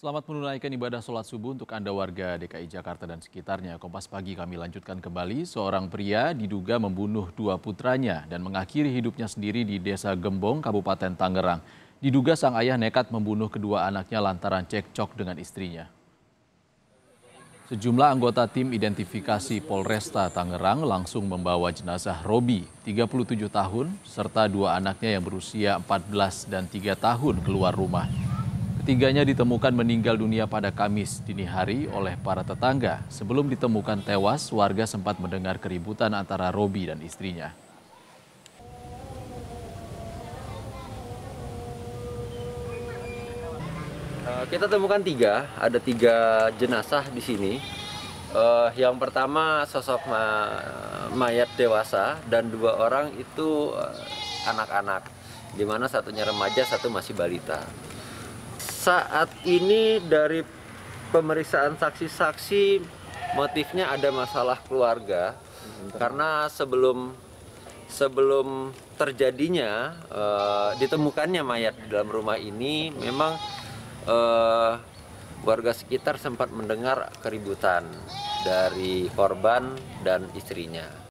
Selamat menunaikan ibadah sholat subuh untuk Anda warga DKI Jakarta dan sekitarnya. Kompas pagi kami lanjutkan kembali, seorang pria diduga membunuh dua putranya dan mengakhiri hidupnya sendiri di desa Gembong, Kabupaten Tangerang. Diduga sang ayah nekat membunuh kedua anaknya lantaran cekcok dengan istrinya. Sejumlah anggota tim identifikasi Polresta Tangerang langsung membawa jenazah Robi, 37 tahun, serta dua anaknya yang berusia 14 dan 3 tahun keluar rumah. Ketiganya ditemukan meninggal dunia pada Kamis dini hari oleh para tetangga. Sebelum ditemukan tewas, warga sempat mendengar keributan antara Robi dan istrinya. Eh, kita temukan tiga, ada tiga jenazah di sini. Uh, yang pertama sosok ma mayat dewasa dan dua orang itu eh, anak-anak, uh, di mana satunya remaja, satu masih balita saat ini dari pemeriksaan saksi-saksi motifnya ada masalah keluarga karena sebelum sebelum terjadinya uh, ditemukannya mayat di dalam rumah ini memang uh, warga sekitar sempat mendengar keributan dari korban dan istrinya